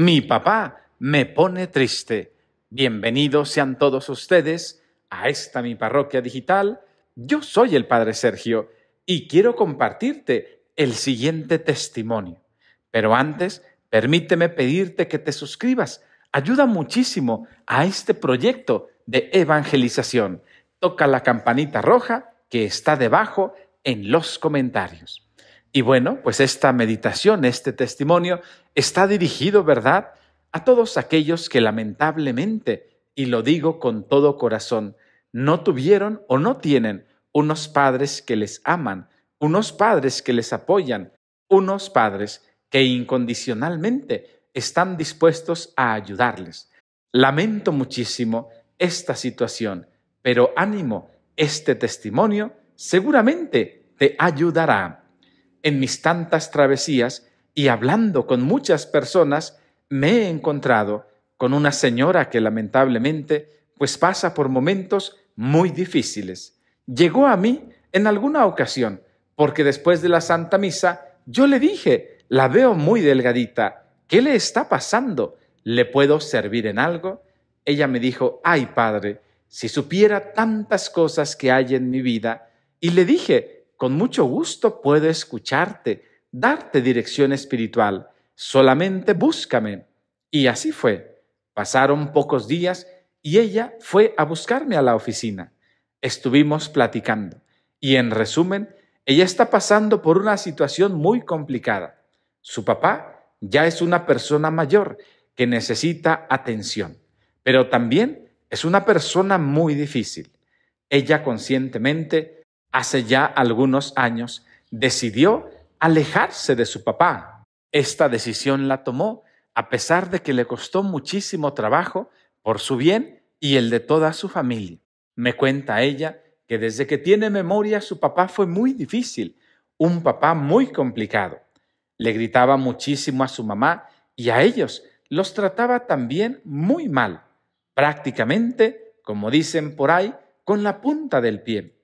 Mi papá me pone triste. Bienvenidos sean todos ustedes a esta mi parroquia digital. Yo soy el Padre Sergio y quiero compartirte el siguiente testimonio. Pero antes, permíteme pedirte que te suscribas. Ayuda muchísimo a este proyecto de evangelización. Toca la campanita roja que está debajo en los comentarios. Y bueno, pues esta meditación, este testimonio, está dirigido, ¿verdad?, a todos aquellos que lamentablemente, y lo digo con todo corazón, no tuvieron o no tienen unos padres que les aman, unos padres que les apoyan, unos padres que incondicionalmente están dispuestos a ayudarles. Lamento muchísimo esta situación, pero ánimo, este testimonio seguramente te ayudará en mis tantas travesías y hablando con muchas personas, me he encontrado con una señora que lamentablemente pues pasa por momentos muy difíciles. Llegó a mí en alguna ocasión, porque después de la Santa Misa yo le dije, la veo muy delgadita, ¿qué le está pasando? ¿Le puedo servir en algo? Ella me dijo, ay padre, si supiera tantas cosas que hay en mi vida, y le dije, con mucho gusto puedo escucharte, darte dirección espiritual, solamente búscame. Y así fue. Pasaron pocos días y ella fue a buscarme a la oficina. Estuvimos platicando y en resumen, ella está pasando por una situación muy complicada. Su papá ya es una persona mayor que necesita atención, pero también es una persona muy difícil. Ella conscientemente hace ya algunos años, decidió alejarse de su papá. Esta decisión la tomó a pesar de que le costó muchísimo trabajo por su bien y el de toda su familia. Me cuenta ella que desde que tiene memoria su papá fue muy difícil, un papá muy complicado. Le gritaba muchísimo a su mamá y a ellos los trataba también muy mal, prácticamente, como dicen por ahí, con la punta del pie.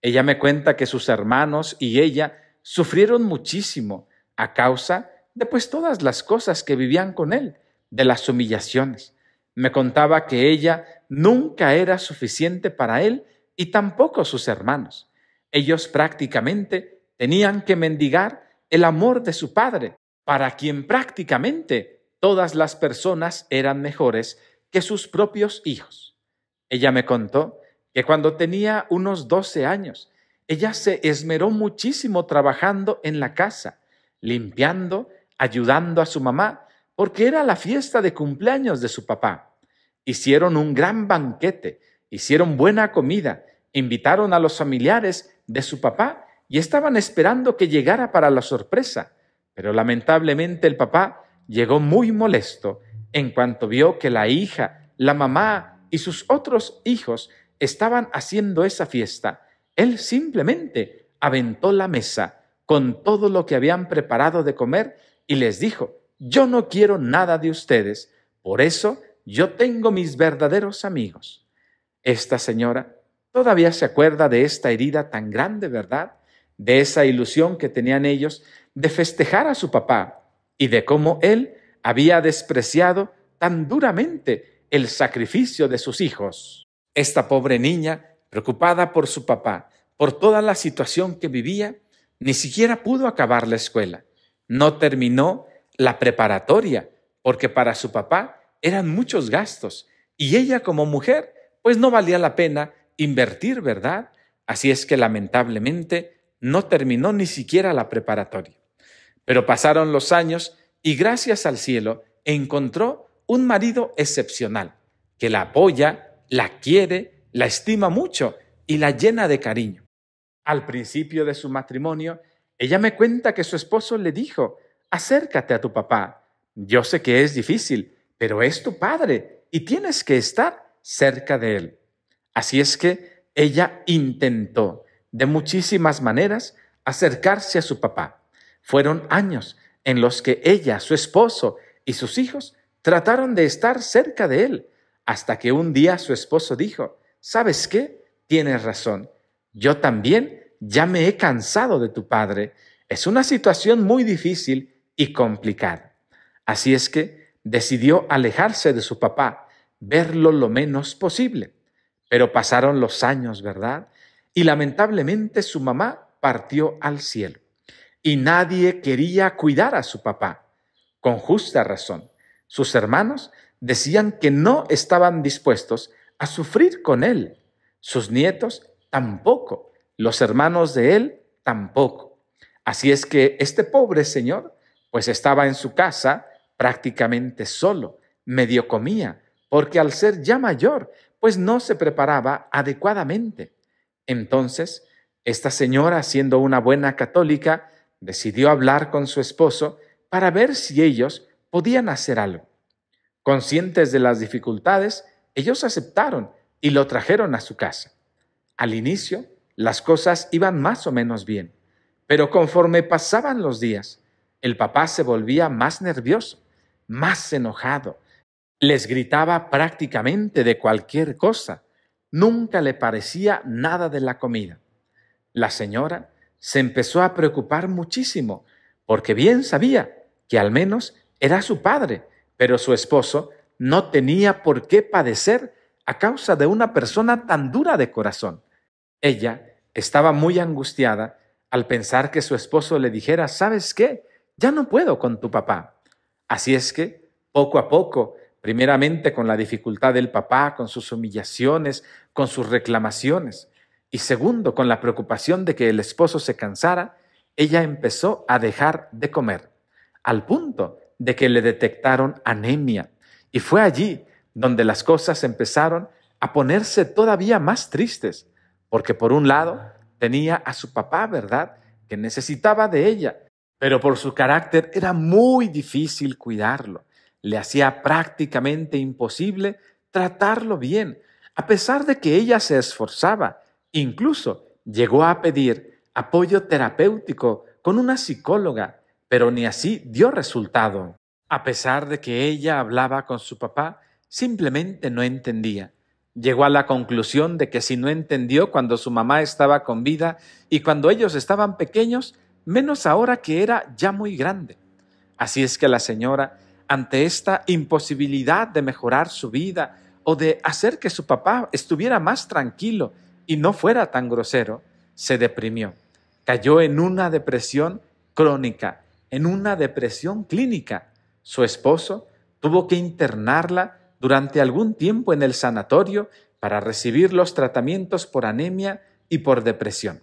Ella me cuenta que sus hermanos y ella sufrieron muchísimo a causa de pues todas las cosas que vivían con él, de las humillaciones. Me contaba que ella nunca era suficiente para él y tampoco sus hermanos. Ellos prácticamente tenían que mendigar el amor de su padre, para quien prácticamente todas las personas eran mejores que sus propios hijos. Ella me contó que cuando tenía unos 12 años, ella se esmeró muchísimo trabajando en la casa, limpiando, ayudando a su mamá, porque era la fiesta de cumpleaños de su papá. Hicieron un gran banquete, hicieron buena comida, invitaron a los familiares de su papá y estaban esperando que llegara para la sorpresa. Pero lamentablemente el papá llegó muy molesto en cuanto vio que la hija, la mamá y sus otros hijos estaban haciendo esa fiesta, él simplemente aventó la mesa con todo lo que habían preparado de comer y les dijo, yo no quiero nada de ustedes, por eso yo tengo mis verdaderos amigos. Esta señora todavía se acuerda de esta herida tan grande, ¿verdad? De esa ilusión que tenían ellos de festejar a su papá y de cómo él había despreciado tan duramente el sacrificio de sus hijos. Esta pobre niña, preocupada por su papá, por toda la situación que vivía, ni siquiera pudo acabar la escuela. No terminó la preparatoria, porque para su papá eran muchos gastos y ella como mujer, pues no valía la pena invertir, ¿verdad? Así es que lamentablemente no terminó ni siquiera la preparatoria. Pero pasaron los años y gracias al cielo encontró un marido excepcional que la apoya, la quiere, la estima mucho y la llena de cariño. Al principio de su matrimonio, ella me cuenta que su esposo le dijo, acércate a tu papá. Yo sé que es difícil, pero es tu padre y tienes que estar cerca de él. Así es que ella intentó de muchísimas maneras acercarse a su papá. Fueron años en los que ella, su esposo y sus hijos trataron de estar cerca de él, hasta que un día su esposo dijo, ¿sabes qué? Tienes razón, yo también ya me he cansado de tu padre. Es una situación muy difícil y complicada. Así es que decidió alejarse de su papá, verlo lo menos posible. Pero pasaron los años, ¿verdad? Y lamentablemente su mamá partió al cielo. Y nadie quería cuidar a su papá, con justa razón. Sus hermanos decían que no estaban dispuestos a sufrir con él. Sus nietos tampoco, los hermanos de él tampoco. Así es que este pobre señor pues estaba en su casa prácticamente solo, medio comía, porque al ser ya mayor pues no se preparaba adecuadamente. Entonces, esta señora, siendo una buena católica, decidió hablar con su esposo para ver si ellos podían hacer algo. Conscientes de las dificultades, ellos aceptaron y lo trajeron a su casa. Al inicio, las cosas iban más o menos bien, pero conforme pasaban los días, el papá se volvía más nervioso, más enojado, les gritaba prácticamente de cualquier cosa, nunca le parecía nada de la comida. La señora se empezó a preocupar muchísimo, porque bien sabía que al menos era su padre pero su esposo no tenía por qué padecer a causa de una persona tan dura de corazón. Ella estaba muy angustiada al pensar que su esposo le dijera, ¿sabes qué? Ya no puedo con tu papá. Así es que, poco a poco, primeramente con la dificultad del papá, con sus humillaciones, con sus reclamaciones, y segundo, con la preocupación de que el esposo se cansara, ella empezó a dejar de comer, al punto de que le detectaron anemia. Y fue allí donde las cosas empezaron a ponerse todavía más tristes, porque por un lado tenía a su papá, ¿verdad?, que necesitaba de ella, pero por su carácter era muy difícil cuidarlo. Le hacía prácticamente imposible tratarlo bien, a pesar de que ella se esforzaba. Incluso llegó a pedir apoyo terapéutico con una psicóloga pero ni así dio resultado. A pesar de que ella hablaba con su papá, simplemente no entendía. Llegó a la conclusión de que si no entendió cuando su mamá estaba con vida y cuando ellos estaban pequeños, menos ahora que era ya muy grande. Así es que la señora, ante esta imposibilidad de mejorar su vida o de hacer que su papá estuviera más tranquilo y no fuera tan grosero, se deprimió. Cayó en una depresión crónica en una depresión clínica. Su esposo tuvo que internarla durante algún tiempo en el sanatorio para recibir los tratamientos por anemia y por depresión.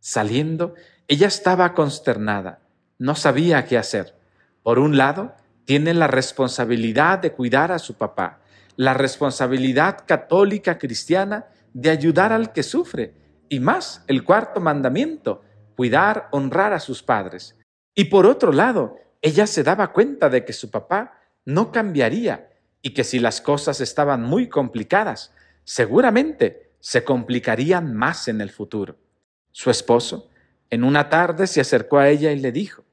Saliendo, ella estaba consternada, no sabía qué hacer. Por un lado, tiene la responsabilidad de cuidar a su papá, la responsabilidad católica cristiana de ayudar al que sufre, y más el cuarto mandamiento, cuidar, honrar a sus padres. Y por otro lado, ella se daba cuenta de que su papá no cambiaría y que si las cosas estaban muy complicadas, seguramente se complicarían más en el futuro. Su esposo, en una tarde, se acercó a ella y le dijo,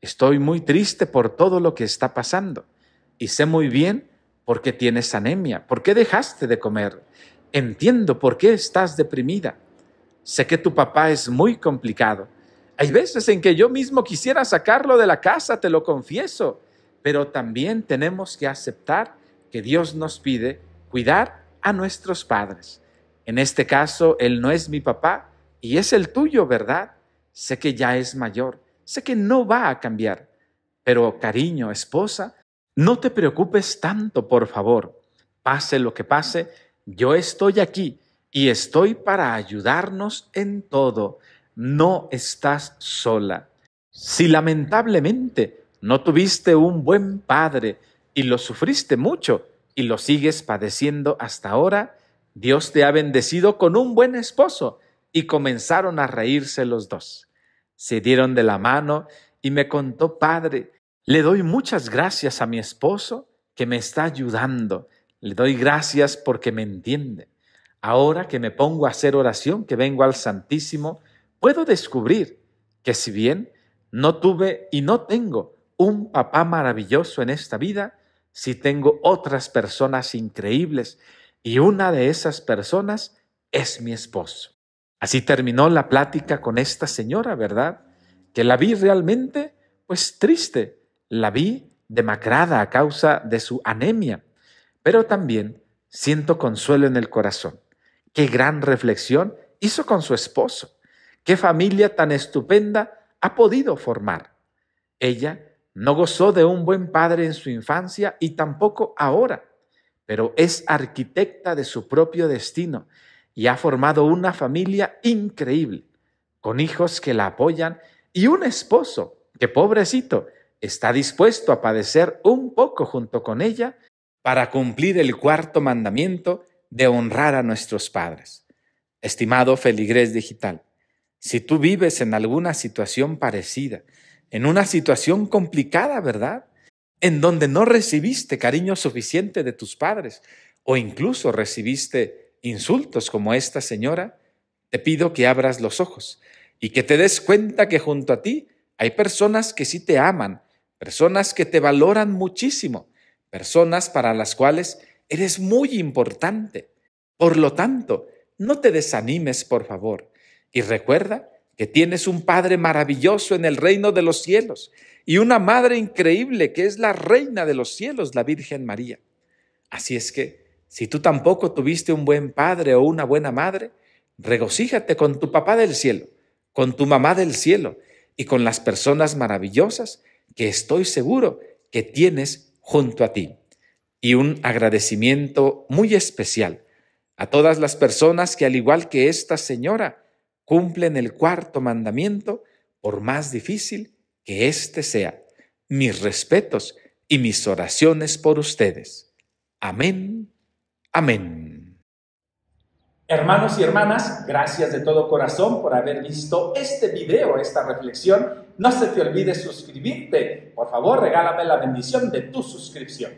Estoy muy triste por todo lo que está pasando y sé muy bien por qué tienes anemia, por qué dejaste de comer, entiendo por qué estás deprimida. Sé que tu papá es muy complicado hay veces en que yo mismo quisiera sacarlo de la casa, te lo confieso, pero también tenemos que aceptar que Dios nos pide cuidar a nuestros padres. En este caso, Él no es mi papá y es el tuyo, ¿verdad? Sé que ya es mayor, sé que no va a cambiar, pero cariño, esposa, no te preocupes tanto, por favor. Pase lo que pase, yo estoy aquí y estoy para ayudarnos en todo no estás sola. Si lamentablemente no tuviste un buen padre y lo sufriste mucho y lo sigues padeciendo hasta ahora, Dios te ha bendecido con un buen esposo. Y comenzaron a reírse los dos. Se dieron de la mano y me contó, Padre, le doy muchas gracias a mi esposo que me está ayudando. Le doy gracias porque me entiende. Ahora que me pongo a hacer oración, que vengo al Santísimo, puedo descubrir que si bien no tuve y no tengo un papá maravilloso en esta vida, si tengo otras personas increíbles y una de esas personas es mi esposo. Así terminó la plática con esta señora, ¿verdad? Que la vi realmente, pues triste, la vi demacrada a causa de su anemia, pero también siento consuelo en el corazón. Qué gran reflexión hizo con su esposo. ¿Qué familia tan estupenda ha podido formar? Ella no gozó de un buen padre en su infancia y tampoco ahora, pero es arquitecta de su propio destino y ha formado una familia increíble, con hijos que la apoyan y un esposo que, pobrecito, está dispuesto a padecer un poco junto con ella para cumplir el cuarto mandamiento de honrar a nuestros padres. Estimado feligrés digital, si tú vives en alguna situación parecida, en una situación complicada, ¿verdad? En donde no recibiste cariño suficiente de tus padres o incluso recibiste insultos como esta señora, te pido que abras los ojos y que te des cuenta que junto a ti hay personas que sí te aman, personas que te valoran muchísimo, personas para las cuales eres muy importante. Por lo tanto, no te desanimes, por favor. Y recuerda que tienes un Padre maravilloso en el reino de los cielos y una Madre increíble que es la reina de los cielos, la Virgen María. Así es que, si tú tampoco tuviste un buen padre o una buena madre, regocíjate con tu papá del cielo, con tu mamá del cielo y con las personas maravillosas que estoy seguro que tienes junto a ti. Y un agradecimiento muy especial a todas las personas que, al igual que esta señora, cumplen el cuarto mandamiento, por más difícil que éste sea. Mis respetos y mis oraciones por ustedes. Amén. Amén. Hermanos y hermanas, gracias de todo corazón por haber visto este video, esta reflexión. No se te olvide suscribirte. Por favor, regálame la bendición de tu suscripción.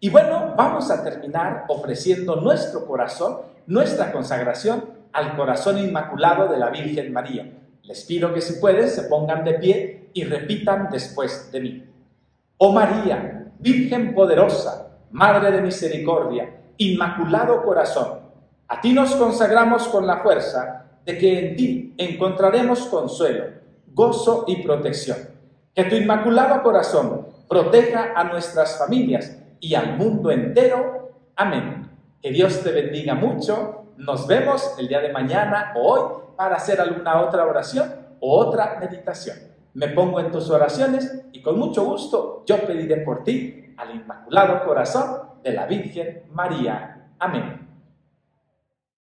Y bueno, vamos a terminar ofreciendo nuestro corazón, nuestra consagración al corazón inmaculado de la Virgen María. Les pido que si pueden se pongan de pie y repitan después de mí. Oh María, Virgen poderosa, Madre de Misericordia, Inmaculado Corazón, a ti nos consagramos con la fuerza de que en ti encontraremos consuelo, gozo y protección. Que tu Inmaculado Corazón proteja a nuestras familias y al mundo entero. Amén. Que Dios te bendiga mucho nos vemos el día de mañana o hoy para hacer alguna otra oración o otra meditación. Me pongo en tus oraciones y con mucho gusto yo pediré por ti al Inmaculado Corazón de la Virgen María. Amén.